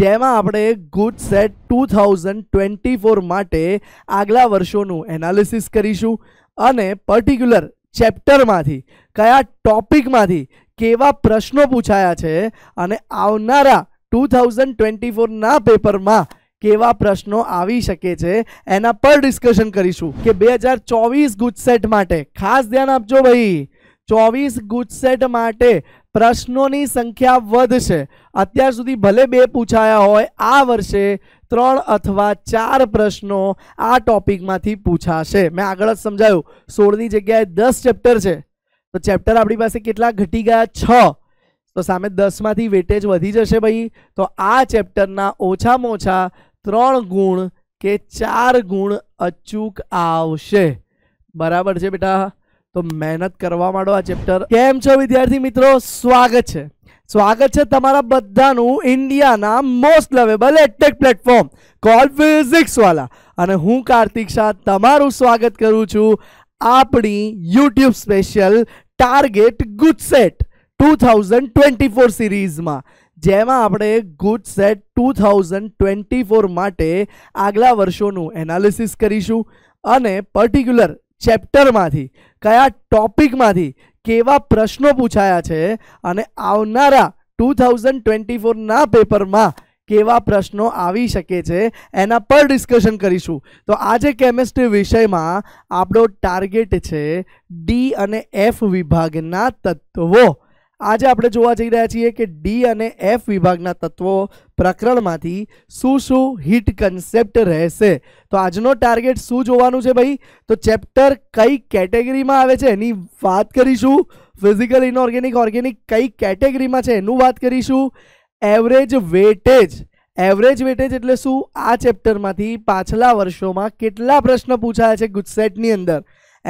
જેમાં આપણે GUJCET two thousand twenty four માટે આગલા વર્ષોનું એનાલિસિસ કરીશું અને પર્ટિક્યુલર ચેપ્ટરમાંથી કયા ટોપિકમાંથી કેવા પ્રશ્નો પૂછાયા છે અને આવનારા ટુ થાઉઝન્ડ ટ્વેન્ટી ફોરના પેપરમાં કેવા પ્રશ્નો આવી શકે છે એના પર ડિસ્કશન કરીશું કે બે હજાર ચોવીસ ગુજસેટ માટે ખાસ ધ્યાન આપજો ભાઈ ચોવીસ ગુજસેટ માટે પ્રશ્નોની સંખ્યા વધ છે અત્યાર સુધી ભલે બે પૂછાયા હોય આ વર્ષે ત્રણ अथवा ચાર પ્રશ્નો આ ટોપિકમાંથી પૂછાશે મે આગળ સમજાવ્યું 16 ની જગ્યાએ 10 ચેપ્ટર છે તો ચેપ્ટર આપણી પાસે કેટલા ઘટી ગયા 6 તો સામે 10 માંથી વેટેજ વધી જશે ભાઈ તો આ ચેપ્ટરના ઓછા મોછા 3 ગુણ કે 4 ગુણ અચૂક આવશે બરાબર છે બેટા તો મહેનત કરવા માડો આ ચેપ્ટર કેમ છો વિદ્યાર્થી મિત્રો સ્વાગત છે સ્વાગત છે તમારા બધાનું ઇન્ડિયાના most lovable ed tech platform call physics Wallah અને હું કાર્તિક સાથ તમારું સ્વાગત કરું છું આપણી YouTube special target GUJCET 2024 સિરીઝમાં જેમાં આપણે ગુડ સેટ 2024 માટે આગલા વર્ષોનું એનાલિસિસ કરીશું અને પર્ટીક્યુલર ચેપ્ટરમાંથી કયા ટોપિકમાંથી કેવા પ્રશ્નો પૂછાયા છે અને આવનારા ટુ થાઉઝન્ડ ટ્વેન્ટી ફોરના પેપરમાં કેવા પ્રશ્નો આવી શકે છે એના પર ડિસ્કશન કરીશું તો આજે કેમેસ્ટ્રી વિષયમાં આપણો ટાર્ગેટ છે ડી અને એફ વિભાગના તત્વો આજે આપણે જોવા જઈ રહ્યા છીએ કે D અને F વિભાગના તત્વો પ્રકરણમાંથી શું શું હીટ કન્સેપ્ટ રહેશે તો આજનો ટાર્ગેટ શું જોવાનું છે ભાઈ તો ચેપ્ટર કઈ કેટેગરીમાં આવે છે એની વાત કરીશુ ફિઝિકલ ઇનઓર્ગેનિક ઓર્ગેનિક કઈ કેટેગરીમાં છે એની વાત કરીશુ એવરેજ વેટેજ એવરેજ વેટેજ એટલે શું આ ચેપ્ટરમાંથી પાછલા વર્ષોમાં કેટલા પ્રશ્નો પૂછાયા છે ગુડસેટની અંદર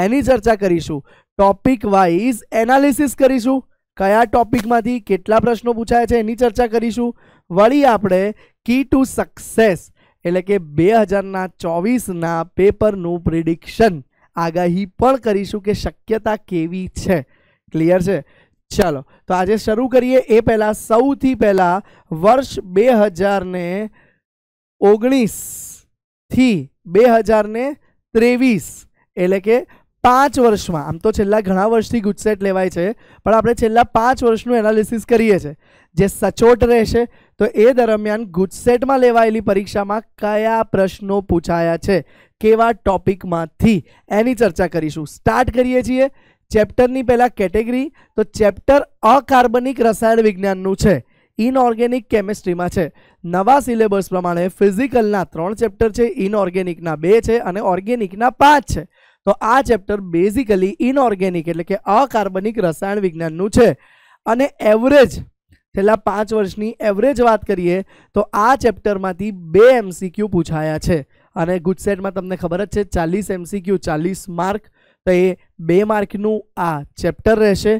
એની ચર્ચા કરીશુ ટોપિક વાઇઝ એનાલિસિસ કરીશુ કયા ટોપિકમાંથી કેટલા પ્રશ્નો પૂછાયા છે એની ચર્ચા કરીશું વળી આપણે કી ટુ સક્સેસ એટલે કે 2000 ના 24 ના પેપર નો પ્રિડિક્શન આગાહી પણ કરીશું કે શક્યતા કેવી છે ક્લિયર છે ચાલો તો આજે શરૂ કરીએ એ પહેલા સૌથી પહેલા વર્ષ 2019 થી 2023 એટલે કે 5 વર્ષમાં આમ તો છેલ્લા ઘણા વર્ષથી ગુડસેટ લેવાય છે પણ આપણે છેલ્લા 5 વર્ષનું એનાલિસિસ કરીએ છે જે સચોટ રહેશે તો એ દરમિયાન ગુડસેટમાં લેવાયેલી પરીક્ષામાં કયા પ્રશ્નો પૂછાયા છે કેવા ટોપિકમાંથી એની ચર્ચા કરીશું સ્ટાર્ટ કરીએ છીએ ચેપ્ટરની પેલા કેટેગરી તો ચેપ્ટર અકાર્બોનિક રસાયણ વિજ્ઞાનનું છે ઇનઓર્ગેનિક કેમિસ્ટ્રીમાં છે નવા સિલેબસ પ્રમાણે ફિઝિકલના 3 ચેપ્ટર છે ઇનઓર્ગેનિકના 2 છે અને ઓર્ગેનિકના 5 છે તો આ ચેપ્ટર બેઝિકલી ઇનઓર્ગેનિક એટલે કે અકાર્બનિક રસાયણ વિજ્ઞાનનું છે અને એવરેજ છેલ્લા પાંચ વર્ષની એવરેજ વાત કરીએ તો આ ચેપ્ટરમાંથી બે એમસીક્યુ પૂછાયા છે અને ગુજસેટમાં તમને ખબર જ છે ચાલીસ એમસીક્યુ ચાલીસ માર્ક તો એ બે માર્કનું આ ચેપ્ટર રહેશે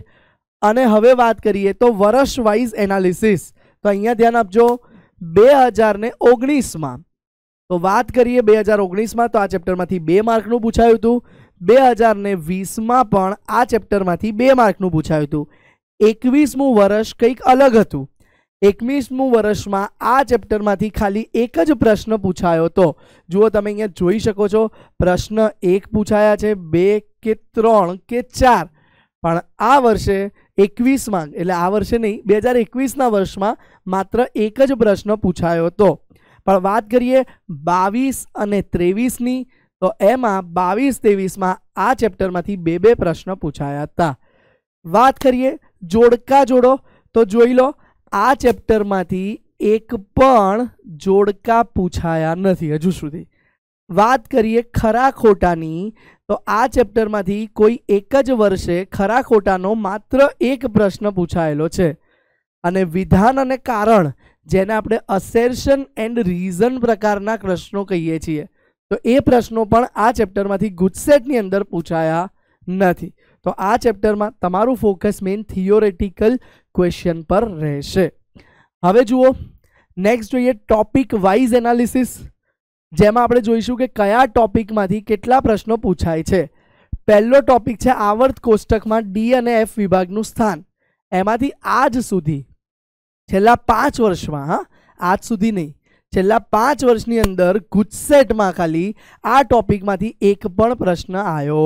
અને હવે વાત કરીએ તો વર્ષ વાઇઝ એનાલિસિસ તો અહીંયા ધ્યાન આપજો બે હજાર ઓગણીસમાં તો વાત કરીએ 2019 માં તો આ ચેપ્ટરમાંથી 2 માર્ક નું પૂછાયું હતું 2020 માં પણ આ ચેપ્ટરમાંથી 2 માર્ક નું પૂછાયું હતું 21મો વર્ષ કઈક અલગ હતું 21મો વર્ષમાં આ ચેપ્ટરમાંથી ખાલી એક જ પ્રશ્ન પૂછાયો તો જુઓ તમે અહીંયા જોઈ શકો છો પ્રશ્ન 1 પૂછાયા છે 2 કે 3 કે 4 પણ આ વર્ષે 21 માં એટલે આ વર્ષે નહીં 2021 ના વર્ષમાં માત્ર એક જ પ્રશ્ન પૂછાયો તો પણ વાત કરીએ બાવીસ અને ત્રેવીસની તો એમાં બાવીસ ત્રેવીસમાં આ ચેપ્ટરમાંથી બે બે પ્રશ્ન પૂછાયા હતા વાત કરીએ જોડકા જોડો તો જોઈ લો આ ચેપ્ટરમાંથી એક પણ જોડકા પૂછાયા નથી હજુ સુધી વાત કરીએ ખરા ખોટાની તો આ ચેપ્ટરમાંથી કોઈ એક જ વર્ષે ખરા ખોટાનો માત્ર એક પ્રશ્ન પૂછાયેલો છે અને વિધાન અને કારણ જેને આપણે અસેર્શન એન્ડ રીઝન પ્રકારના પ્રશ્નો કહીએ છીએ તો એ પ્રશ્નો પણ આ ચેપ્ટરમાંથી ગુડસેટની અંદર પૂછાયા નથી તો આ ચેપ્ટરમાં તમારું ફોકસ મેન થિયરેટિકલ ક્વેશ્ચન પર રહેશે હવે જુઓ નેક્સ્ટ જોઈએ ટોપિક વાઇઝ એનાલિસિસ જેમાં આપણે જોઈશું કે કયા ટોપિકમાંથી કેટલા પ્રશ્નો પૂછાય છે પેલો ટોપિક છે આવર્ત કોષ્ટકમાં D અને F વિભાગનું સ્થાન એમાંથી આજ સુધી છેલ્લા 5 વર્ષમાં હા આજ સુધી નહીં છેલ્લા 5 વર્ષની અંદર ગુજસેટમાં ખાલી આ ટોપિકમાંથી એક પણ પ્રશ્ન આયો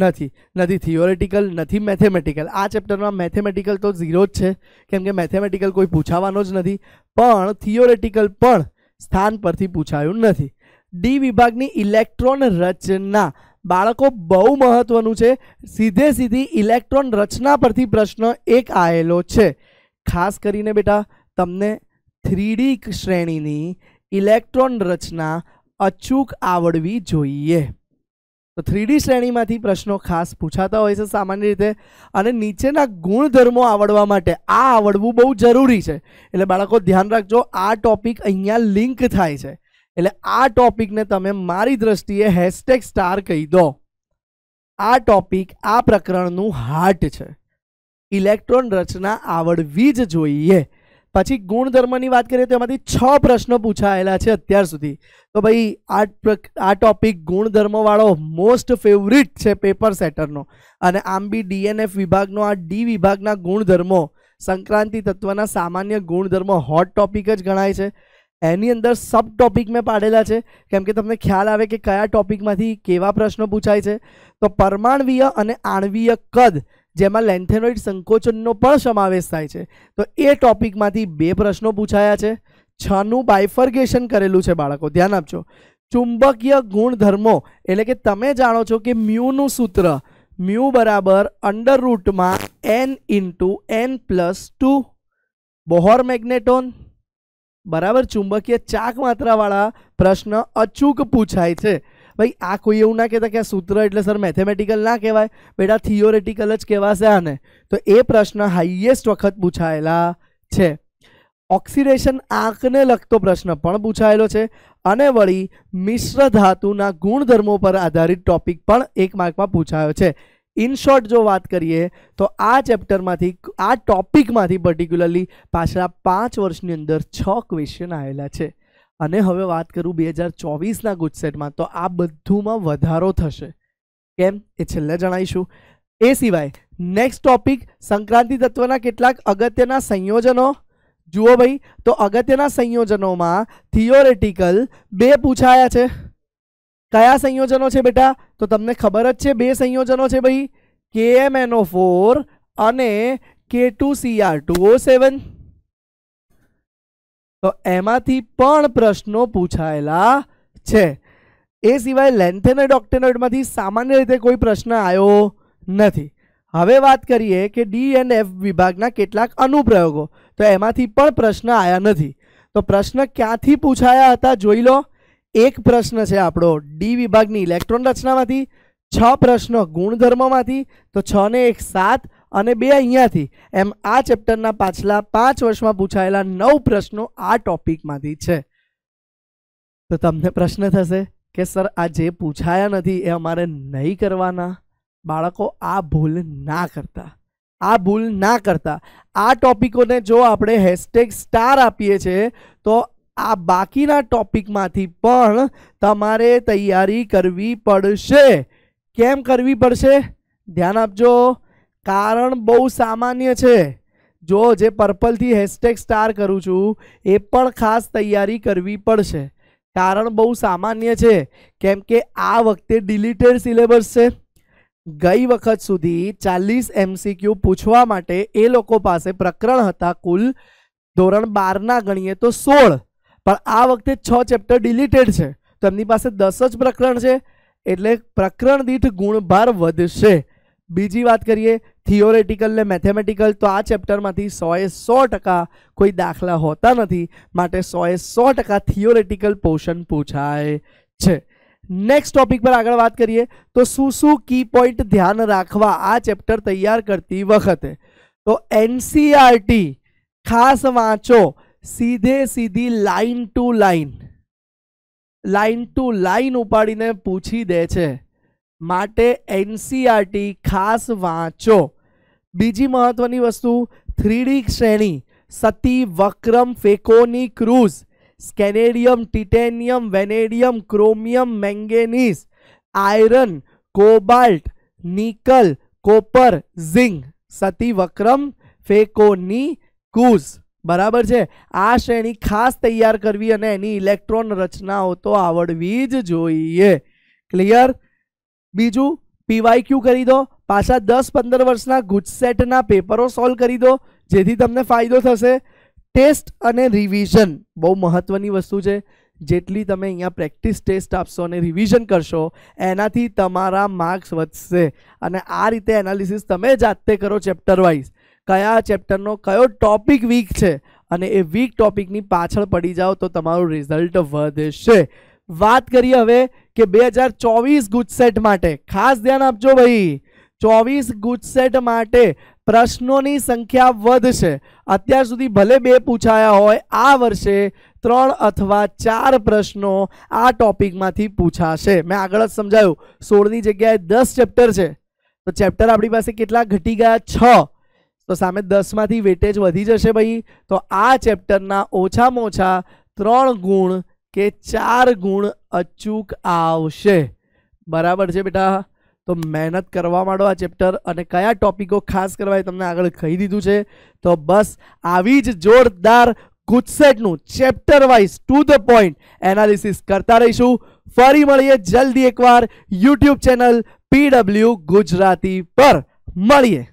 નથી નથી થિયરેટિકલ નથી મેથેમેટિકલ આ ચેપ્ટરમાં મેથેમેટિકલ તો 0 જ છે કેમ કે મેથેમેટિકલ કોઈ પૂછાવાનો જ નથી પણ થિયરેટિકલ પણ સ્થાન પરથી પૂછાયો નથી D વિભાગની ઇલેક્ટ્રોન રચના બાળકો બહુ મહત્વનું છે સીધી સીધી ઇલેક્ટ્રોન રચના પરથી પ્રશ્ન એક આયેલો છે ખાસ કરીને બેટા તમને 3D શ્રેણીની ઇલેક્ટ્રોન રચના अचूक આવડવી જોઈએ તો 3D શ્રેણીમાંથી પ્રશ્નો ખાસ પૂછાતા હોય છે સામાન્ય રીતે અને નીચેના ગુણધર્મો આવડવા માટે આ આવડવું બહુ જરૂરી છે એટલે બાળકો ધ્યાન રાખજો આ ટોપિક અહીંયા લિંક થાય છે એટલે આ ટોપિકને તમે મારી દ્રષ્ટિએ #સ્ટાર કહી દો આ ટોપિક આ પ્રકરણનું હાર્ટ છે ઇલેક્ટ્રોન રચના આવડવી જ જોઈએ પછી ગુણધર્મોની વાત કરીએ તો એમાંથી 6 પ્રશ્નો પૂછાયેલા છે અત્યાર સુધી તો ભાઈ આ આ ટોપિક ગુણધર્મો વાળો મોસ્ટ ફેવરિટ છે પેપર સેટરનો અને આ બી ડીએનએફ વિભાગનો આ ડી વિભાગના ગુણધર્મો સંક્રાંતિ તત્વના સામાન્ય ગુણધર્મો હોટ ટોપિક જ ગણાય છે એની અંદર સબ ટોપિક મે પાડેલા છે કેમ કે તમને ખ્યાલ આવે કે કયા ટોપિકમાંથી કેવા પ્રશ્નો પૂછાય છે તો પરમાણવીય અને આણવીય કદ જેમાં લેન્થેનોઇડ સંકોચનનો પણ સમાવેશ થાય છે તો એ ટોપિકમાંથી બે પ્રશ્નો પૂછાયા છે 96 બાયફર્કેશન કરેલું છે બાળકો ધ્યાન આપજો ચુંબકીય ગુણધર્મો એટલે કે તમે જાણો છો કે μ નું સૂત્ર μ = √n * n + 2 બોહર મેગ્નેટોન બરાબર ચુંબકીય ચાકમાત્રાવાળો પ્રશ્ન अचूक પૂછાય છે ભાઈ આ કોઈ એવું ના કહેતા કે આ સૂત્ર એટલે સર મેથેમેટિકલ ના કહેવાય બેટા થિયરેટિકલ જ કહેવા છે આને તો એ પ્રશ્ન હાઈએસ્ટ વખત પૂછાયેલો છે ઓક્સિડેશન આંકને લગતો પ્રશ્ન પણ પૂછાયેલો છે અને વળી મિશ્ર ધાતુના ગુણધર્મો પર આધારિત ટોપિક પણ એક માર્કમાં પૂછાયો છે ઇન શોર્ટ જો વાત કરીએ તો આ ચેપ્ટરમાંથી આ ટોપિકમાંથી પર્ટીક્યુલરલી પાછલા 5 વર્ષની અંદર 6 ક્વેશ્ચન આવેલા છે અને હવે વાત करू 2024 ના ગોટસેટ માં તો આ બધું માં વધારો થશે કેમ એ છલ્લે જણાઈશુ એ સિવાય નેક્સ્ટ ટોપિક સંક્રાંતિ તત્વના કેટલાક અગત્યના સંયોજનો જુઓ ભાઈ તો અગત્યના સંયોજનો માં થિયરેટિકલ બે પૂછાયા છે કયા સંયોજનો છે બેટા તો તમને ખબર જ છે બે સંયોજનો છે ભાઈ KMnO4 અને K2Cr2O7 તો એમાંથી પણ પ્રશ્નો પૂછાયેલા છે એ સિવાય લેન્થેનોઇડ ઓક્ટેનોઇડમાંથી સામાન્ય રીતે કોઈ પ્રશ્ન આવ્યો નથી હવે વાત કરીએ કે ડી એન્ડ એફ વિભાગના કેટલાક અનુપ્રયોગો તો એમાંથી પણ પ્રશ્ન આવ્યા નથી તો પ્રશ્ન ક્યાંથી પૂછાયા હતા જોઈ લો એક પ્રશ્ન છે આપણો ડી વિભાગની ઇલેક્ટ્રોન રચનામાંથી છ પ્રશ્નો ગુણધર્મોમાંથી તો છ ને એક સાત અને બે અહીંયાથી એમ આ ચેપ્ટરના પાછલા પાંચ વર્ષમાં પૂછાયેલા નવ પ્રશ્નો આ ટોપિકમાંથી છે તો તમને પ્રશ્ન થશે કે સર આ જે પૂછાયા નથી એ અમારે નહીં કરવાના બાળકો આ ભૂલ ના કરતા આ ભૂલ ના કરતા આ ટોપિકોને જો આપણે હેશટેગ સ્ટાર આપીએ છીએ તો આ બાકીના ટોપિકમાંથી પણ તમારે તૈયારી કરવી પડશે કેમ કરવી પડશે ધ્યાન આપજો કારણ બહુ સામાન્ય છે જો જે પર્પલ થી હેશટેગ સ્ટાર કરું છું એ પણ ખાસ તૈયારી કરવી પડશે કારણ બહુ સામાન્ય છે કેમ કે આ વખતે ડિલીટેડ સિલેબસ છે ગઈ વખત સુધી 40 एमसीक्यू પૂછવા માટે એ લોકો પાસે પ્રકરણ હતા કુલ ધોરણ 12 ના ગણીએ તો 16 પણ આ વખતે 6 ચેપ્ટર ડિલીટેડ છે તો એમની પાસે 10 જ પ્રકરણ છે એટલે પ્રકરણ દીઠ ગુણ ભાર વધશે બીજી વાત કરીએ થિયરેટિકલ ને મેથેમેટિકલ તો આ ચેપ્ટરમાંથી 100 એ 100 ટકા કોઈ દાખલા હોતા નથી માત્ર 100 એ 100 ટકા થિયરેટિકલ પોર્શન પૂછાય છે નેક્સ્ટ ટોપિક પર આગળ વાત કરીએ તો સુસુ કી પોઈન્ટ ધ્યાન રાખવા આ ચેપ્ટર તૈયાર કરતી વખતે તો NCERT ખાસ વાંચો સીધે સીધી line to line line to line ઉપાડીને પૂછી દે છે માટે एनसीईआरटी e ખાસ વાંચો બીજી મહત્વની વસ્તુ 3D શ્રેણી સતીવક્રમ ફેકોની ક्रूज स्कૅનેડિયમ ટાઇટેનિયમ વેનેડિયમ クロ મિયમ manganese iron cobalt nickel copper zinc સતીવક્રમ ફેકોની કૂઝ બરાબર છે આ શ્રેણી ખાસ તૈયાર કરવી અને એની ઇલેક્ટ્રોન રચનાઓ તો આવડવી જ જોઈએ ક્લિયર બીજુ પીવાયક્યુ કરી દો પાછલા 10 15 વર્ષના ગુડ સેટના પેપરો સોલ્વ કરી દો જેથી તમને ફાયદો થસે ટેસ્ટ અને રિવિઝન બહુ મહત્વની વસ્તુ છે જેટલી તમે અહીંયા પ્રેક્ટિસ ટેસ્ટ આપશો અને રિવિઝન કરશો એનાથી તમારો માર્ક્સ વધશે અને આ રીતે એનાલિસિસ તમે જાતે કરો ચેપ્ટર વાઇસ કયા ચેપ્ટરનો કયો ટોપિક वीक છે અને એ વીક ટોપિકની પાછળ પડી जाओ તો તમારો રિઝલ્ટ વધે છે વાત કરી હવે કે 2024 ગુડ સેટ માટે ખાસ ધ્યાન આપજો ભાઈ 24 ગુડ સેટ માટે પ્રશ્નોની સંખ્યા વધ છે અત્યાર સુધી ભલે બે પૂછાયા હોય આ વર્ષે 3 अथवा 4 પ્રશ્નો આ ટોપિકમાંથી પૂછાશે મે આગળ સમજાવ્યું 16 ની જગ્યાએ 10 ચેપ્ટર છે તો ચેપ્ટર આપણી પાસે કેટલા ઘટી ગયા 6 તો સામે 10 માંથી વેટેજ વધી જશે ભાઈ તો આ ચેપ્ટર ના ઓછા મોછા 3 ગુણ કે ચાર ગુણ અચૂક આવશે બરાબર છે બેટા તો મહેનત કરવા માંડો આ ચેપ્ટર અને કયા ટોપિકો ખાસ કરવા તમને આગળ કહી દીધું છે તો બસ આવી જ જોરદાર ગુજસેટનું chapter wise to the point analysis કરતા રહીશું ફરી મળીએ જલ્દી એકવાર યુટ્યુબ ચેનલ પીડબ્લ્યુ ગુજરાતી પર મળીએ